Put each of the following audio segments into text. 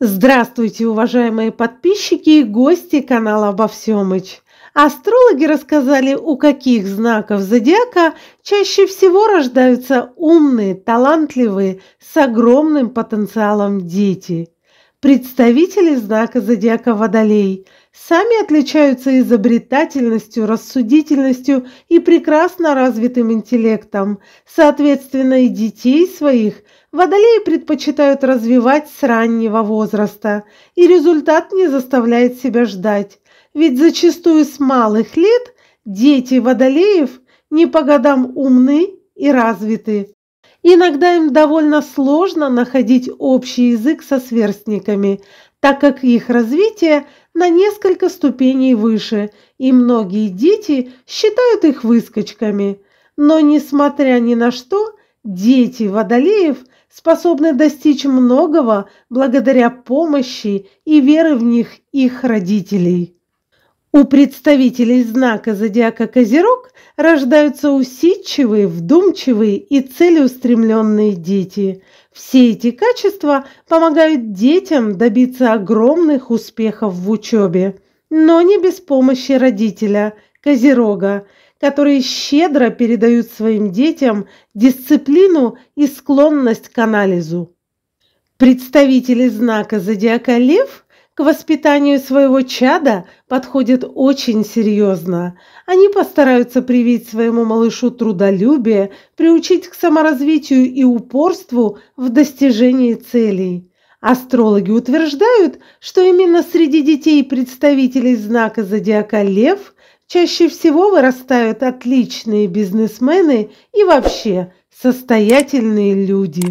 Здравствуйте, уважаемые подписчики и гости канала «Обо всемыч». Астрологи рассказали, у каких знаков зодиака чаще всего рождаются умные, талантливые, с огромным потенциалом дети – Представители знака зодиака Водолей сами отличаются изобретательностью, рассудительностью и прекрасно развитым интеллектом. Соответственно, и детей своих водолеи предпочитают развивать с раннего возраста, и результат не заставляет себя ждать. Ведь зачастую с малых лет дети водолеев не по годам умны и развиты. Иногда им довольно сложно находить общий язык со сверстниками, так как их развитие на несколько ступеней выше, и многие дети считают их выскочками. Но, несмотря ни на что, дети водолеев способны достичь многого благодаря помощи и веры в них их родителей. У представителей знака зодиака Козерог рождаются усидчивые, вдумчивые и целеустремленные дети. Все эти качества помогают детям добиться огромных успехов в учебе, но не без помощи родителя – Козерога, которые щедро передают своим детям дисциплину и склонность к анализу. Представители знака зодиака Лев – к воспитанию своего чада подходят очень серьезно. Они постараются привить своему малышу трудолюбие, приучить к саморазвитию и упорству в достижении целей. Астрологи утверждают, что именно среди детей представителей знака зодиака Лев чаще всего вырастают отличные бизнесмены и вообще состоятельные люди.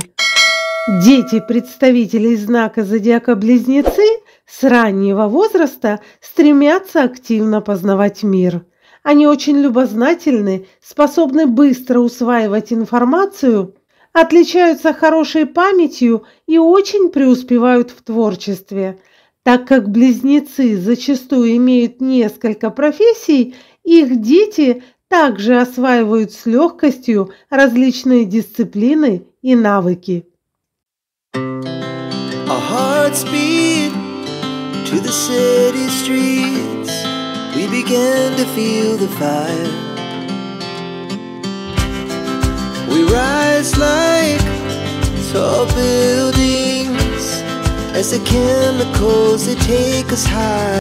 Дети представителей знака зодиака Близнецы с раннего возраста стремятся активно познавать мир. Они очень любознательны, способны быстро усваивать информацию, отличаются хорошей памятью и очень преуспевают в творчестве. Так как близнецы зачастую имеют несколько профессий, их дети также осваивают с легкостью различные дисциплины и навыки. A heart's beat. to the city streets, we began to feel the fire. We rise like tall buildings as the chemicals they take us high.